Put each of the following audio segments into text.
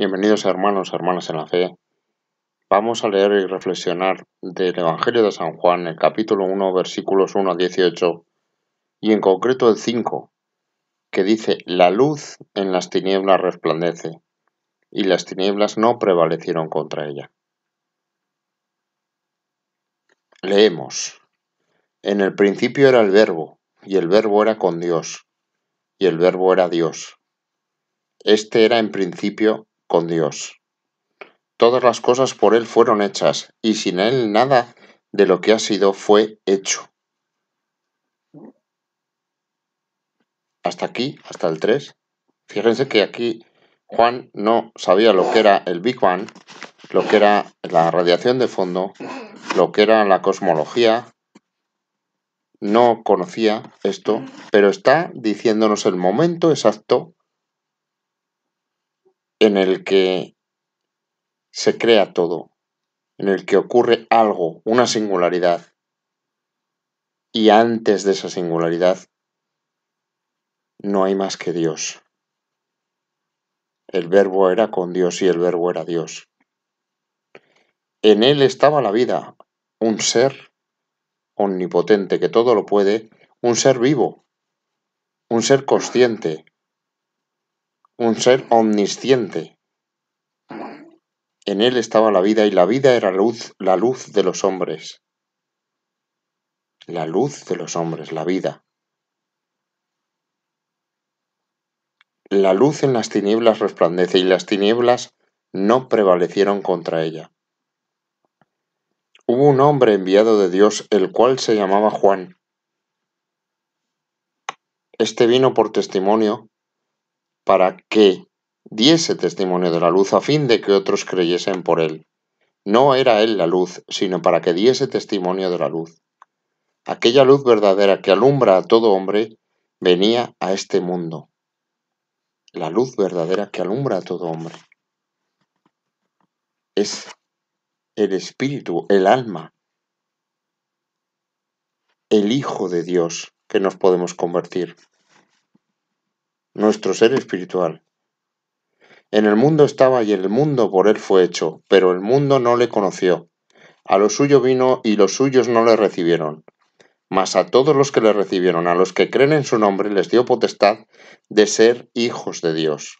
Bienvenidos hermanos, hermanas en la fe. Vamos a leer y reflexionar del Evangelio de San Juan, el capítulo 1, versículos 1 a 18, y en concreto el 5, que dice, La luz en las tinieblas resplandece, y las tinieblas no prevalecieron contra ella. Leemos. En el principio era el verbo, y el verbo era con Dios, y el verbo era Dios. Este era en principio con Dios. Todas las cosas por Él fueron hechas, y sin Él nada de lo que ha sido fue hecho. Hasta aquí, hasta el 3. Fíjense que aquí Juan no sabía lo que era el Big Bang, lo que era la radiación de fondo, lo que era la cosmología. No conocía esto, pero está diciéndonos el momento exacto en el que se crea todo, en el que ocurre algo, una singularidad. Y antes de esa singularidad no hay más que Dios. El verbo era con Dios y el verbo era Dios. En Él estaba la vida, un ser omnipotente que todo lo puede, un ser vivo, un ser consciente, un ser omnisciente. En él estaba la vida y la vida era luz, la luz de los hombres. La luz de los hombres, la vida. La luz en las tinieblas resplandece y las tinieblas no prevalecieron contra ella. Hubo un hombre enviado de Dios, el cual se llamaba Juan. Este vino por testimonio para que diese testimonio de la luz a fin de que otros creyesen por él. No era él la luz, sino para que diese testimonio de la luz. Aquella luz verdadera que alumbra a todo hombre venía a este mundo. La luz verdadera que alumbra a todo hombre. Es el espíritu, el alma, el Hijo de Dios que nos podemos convertir nuestro ser espiritual. En el mundo estaba y el mundo por él fue hecho, pero el mundo no le conoció. A lo suyo vino y los suyos no le recibieron. Mas a todos los que le recibieron, a los que creen en su nombre, les dio potestad de ser hijos de Dios.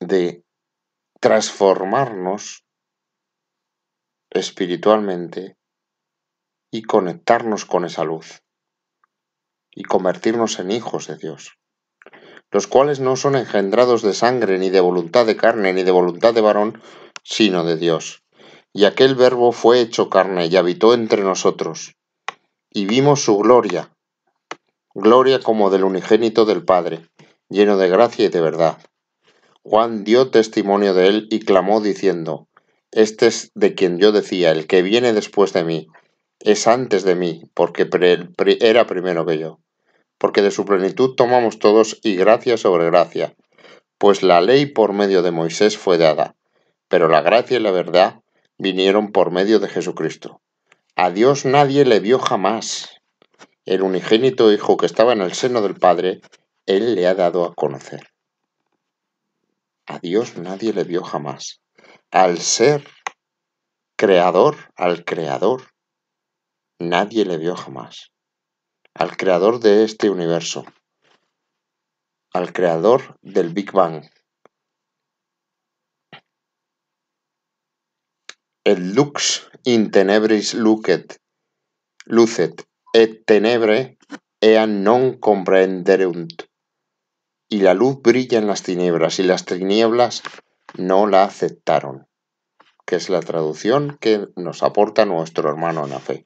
De transformarnos espiritualmente y conectarnos con esa luz y convertirnos en hijos de Dios, los cuales no son engendrados de sangre, ni de voluntad de carne, ni de voluntad de varón, sino de Dios. Y aquel verbo fue hecho carne y habitó entre nosotros, y vimos su gloria, gloria como del unigénito del Padre, lleno de gracia y de verdad. Juan dio testimonio de él y clamó diciendo, Este es de quien yo decía, el que viene después de mí, es antes de mí, porque era primero que yo. Porque de su plenitud tomamos todos y gracia sobre gracia. Pues la ley por medio de Moisés fue dada, pero la gracia y la verdad vinieron por medio de Jesucristo. A Dios nadie le vio jamás. El unigénito Hijo que estaba en el seno del Padre, Él le ha dado a conocer. A Dios nadie le vio jamás. Al ser creador, al creador, Nadie le vio jamás. Al creador de este universo. Al creador del Big Bang. El lux in tenebris lucet, lucet, et tenebre ea non comprenderunt. Y la luz brilla en las tinieblas, y las tinieblas no la aceptaron, que es la traducción que nos aporta nuestro hermano en fe.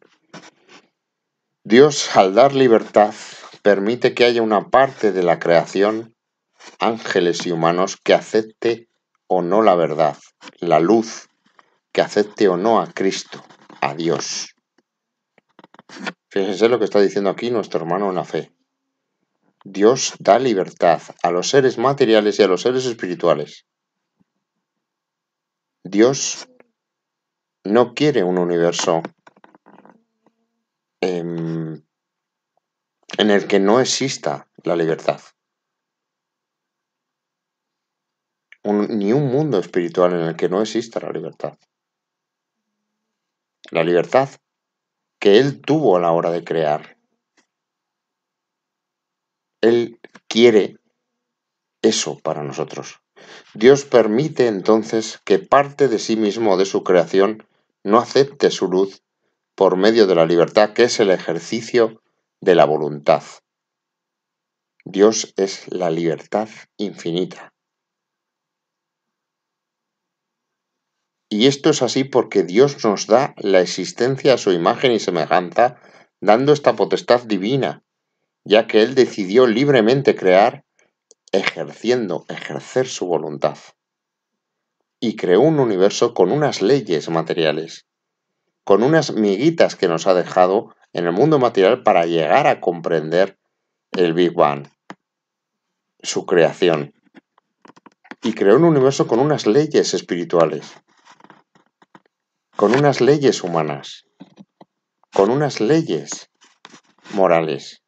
Dios al dar libertad permite que haya una parte de la creación, ángeles y humanos, que acepte o no la verdad, la luz, que acepte o no a Cristo, a Dios. Fíjense lo que está diciendo aquí nuestro hermano en fe. Dios da libertad a los seres materiales y a los seres espirituales. Dios no quiere un universo Em, en el que no exista la libertad. ni un mundo espiritual en el que no exista la libertad. La libertad que él tuvo a la hora de crear. Él quiere eso para nosotros. Dios permite entonces que parte de sí mismo, de su creación, no acepte su luz por medio de la libertad, que es el ejercicio de la voluntad. Dios es la libertad infinita. Y esto es así porque Dios nos da la existencia a su imagen y semejanza, dando esta potestad divina, ya que Él decidió libremente crear, ejerciendo, ejercer su voluntad. Y creó un universo con unas leyes materiales, con unas miguitas que nos ha dejado en el mundo material para llegar a comprender el Big Bang, su creación. Y creó un universo con unas leyes espirituales, con unas leyes humanas, con unas leyes morales.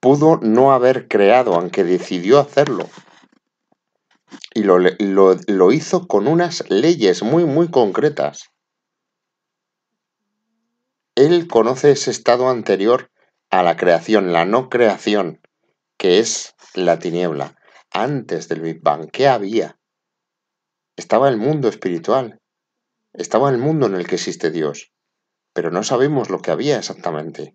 Pudo no haber creado, aunque decidió hacerlo, y lo, hizo con unas leyes muy, muy concretas. Él conoce ese estado anterior a la creación, la no creación, que es la tiniebla. Antes del Big Bang, ¿qué había? Estaba el mundo espiritual, estaba el mundo en el que existe Dios, pero no sabemos lo que había exactamente.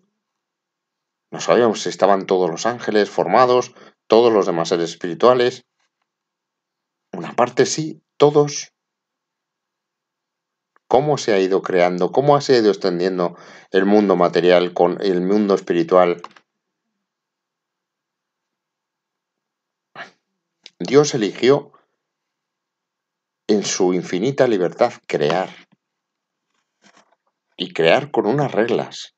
No sabíamos si estaban todos los ángeles formados, todos los demás seres espirituales, una parte sí, todos. ¿Cómo se ha ido creando? ¿Cómo ha ido extendiendo el mundo material con el mundo espiritual? Dios eligió en su infinita libertad crear. Y crear con unas reglas.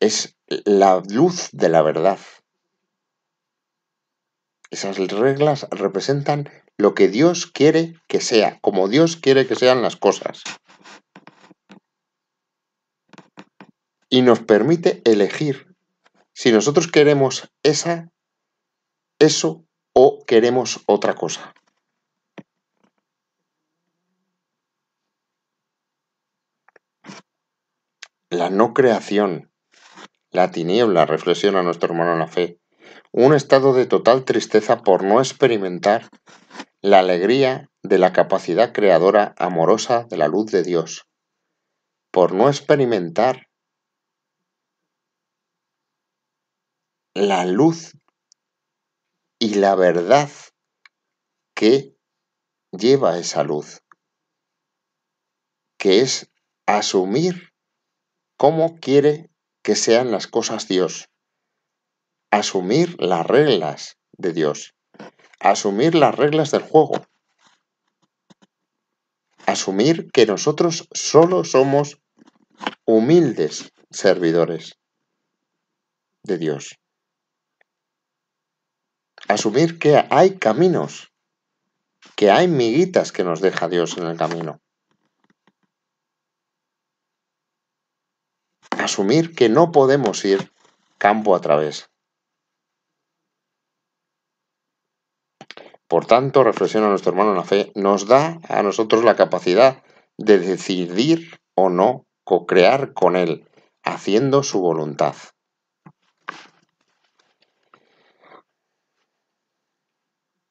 Es la luz de la verdad. Esas reglas representan lo que Dios quiere que sea, como Dios quiere que sean las cosas. Y nos permite elegir si nosotros queremos esa, eso o queremos otra cosa. La no creación, la tiniebla, reflexiona nuestro hermano en la fe, un estado de total tristeza por no experimentar la alegría de la capacidad creadora amorosa de la luz de Dios, por no experimentar la luz y la verdad que lleva esa luz, que es asumir cómo quiere que sean las cosas Dios asumir las reglas de Dios, asumir las reglas del juego, asumir que nosotros solo somos humildes servidores de Dios, asumir que hay caminos, que hay miguitas que nos deja Dios en el camino. Asumir que no podemos ir campo a través, Por tanto, reflexiona nuestro hermano en la fe, nos da a nosotros la capacidad de decidir o no co-crear con Él, haciendo su voluntad.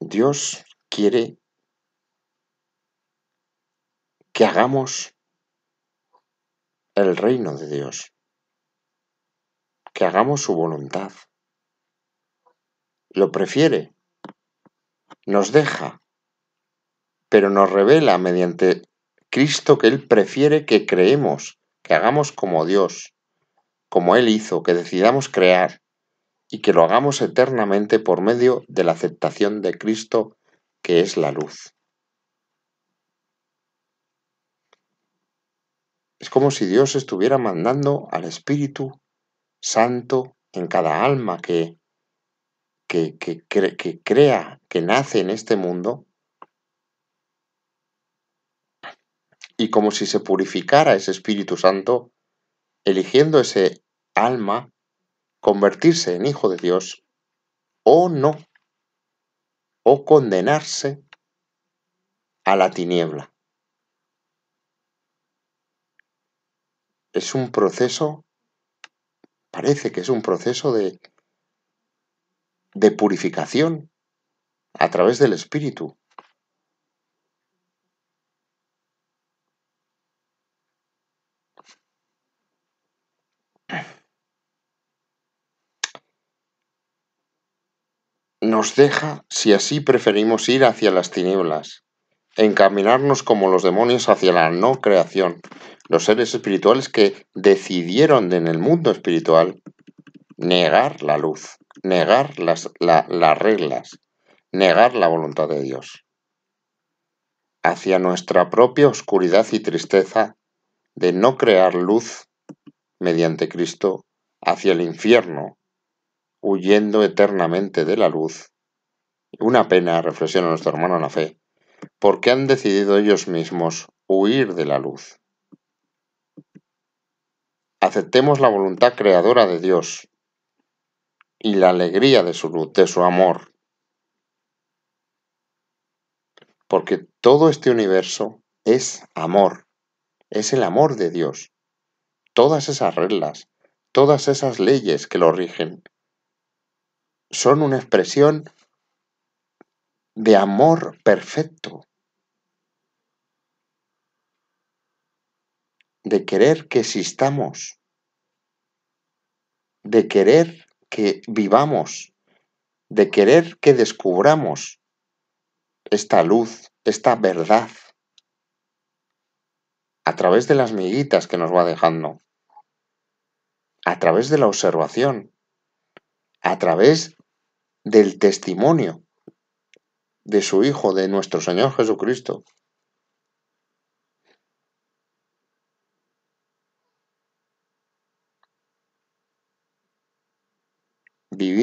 Dios quiere que hagamos el reino de Dios, que hagamos su voluntad. Lo prefiere nos deja, pero nos revela mediante Cristo que Él prefiere que creemos, que hagamos como Dios, como Él hizo, que decidamos crear y que lo hagamos eternamente por medio de la aceptación de Cristo, que es la luz. Es como si Dios estuviera mandando al Espíritu Santo en cada alma que que, crea, que nace en este mundo, y como si se purificara ese Espíritu Santo, eligiendo ese alma convertirse en hijo de Dios, o no, o condenarse a la tiniebla. Es un proceso, parece que es un proceso de, de purificación a través del Espíritu. Nos deja, si así preferimos ir hacia las tinieblas, encaminarnos como los demonios hacia la no creación, los seres espirituales que decidieron en el mundo espiritual negar la luz negar las, reglas, negar la voluntad de Dios. Hacia nuestra propia oscuridad y tristeza de no crear luz mediante Cristo hacia el infierno, huyendo eternamente de la luz. Una pena, reflexiona nuestro hermano en la fe, porque han decidido ellos mismos huir de la luz. Aceptemos la voluntad creadora de Dios, y la alegría de su luz, de su amor. Porque todo este universo es amor, es el amor de Dios. Todas esas reglas, todas esas leyes que lo rigen, son una expresión de amor perfecto, de querer que existamos, de querer que vivamos, de querer que descubramos esta luz, esta verdad, a través de las miguitas que nos va dejando, a través de la observación, a través del testimonio de su Hijo, de nuestro Señor Jesucristo,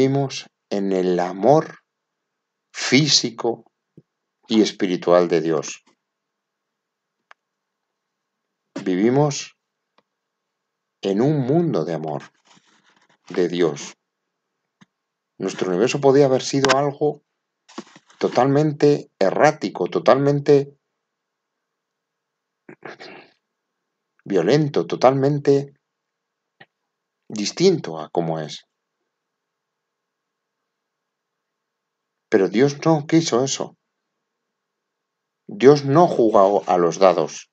vivimos en el amor físico y espiritual de Dios. Vivimos en un mundo de amor de Dios. Nuestro universo podía haber sido algo totalmente errático, totalmente violento, totalmente distinto a como es. Pero Dios no quiso eso. Dios no jugó a los dados.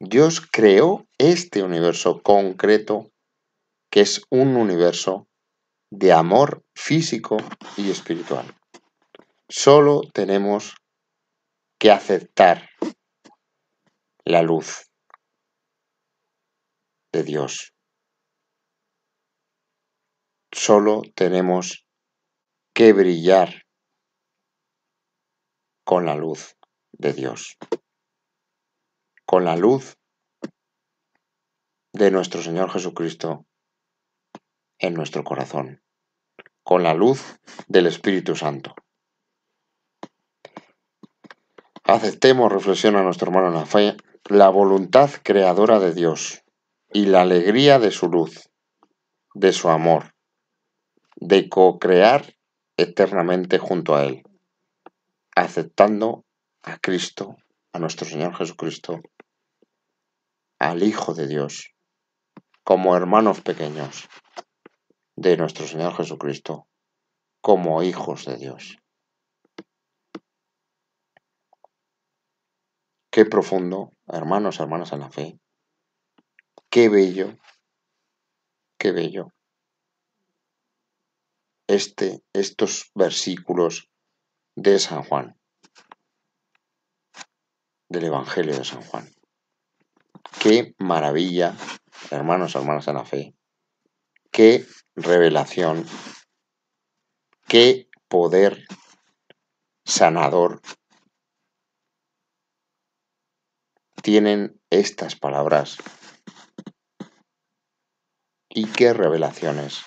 Dios creó este universo concreto, que es un universo de amor físico y espiritual. Solo tenemos que aceptar la luz de Dios solo tenemos que brillar con la luz de Dios, con la luz de nuestro Señor Jesucristo en nuestro corazón, con la luz del Espíritu Santo. Aceptemos, a nuestro hermano en la fe, la voluntad creadora de Dios y la alegría de su luz, de su amor, de co-crear eternamente junto a Él, aceptando a Cristo, a nuestro Señor Jesucristo, al Hijo de Dios, como hermanos pequeños de nuestro Señor Jesucristo, como hijos de Dios. Qué profundo, hermanos, hermanas en la fe. Qué bello, qué bello este, estos versículos de San Juan, del Evangelio de San Juan. Qué maravilla, hermanos y hermanas en la fe, qué revelación, qué poder sanador tienen estas palabras y qué revelaciones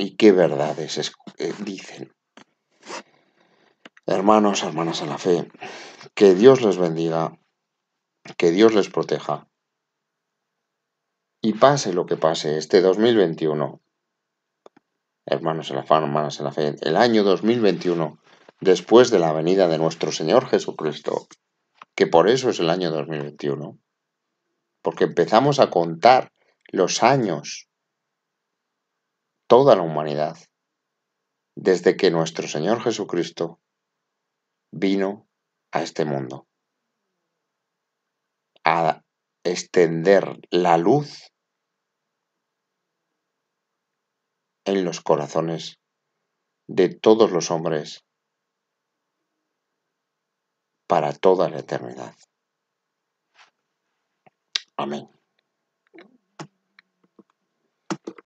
y qué verdades eh, dicen. Hermanos, hermanas en la fe, que Dios les bendiga, que Dios les proteja. Y pase lo que pase este 2021, hermanos en la fe, hermanas en la fe, el año 2021, después de la venida de nuestro Señor Jesucristo, que por eso es el año 2021, porque empezamos a contar los años toda la humanidad, desde que nuestro Señor Jesucristo vino a este mundo, a extender la luz en los corazones de todos los hombres para toda la eternidad. Amén.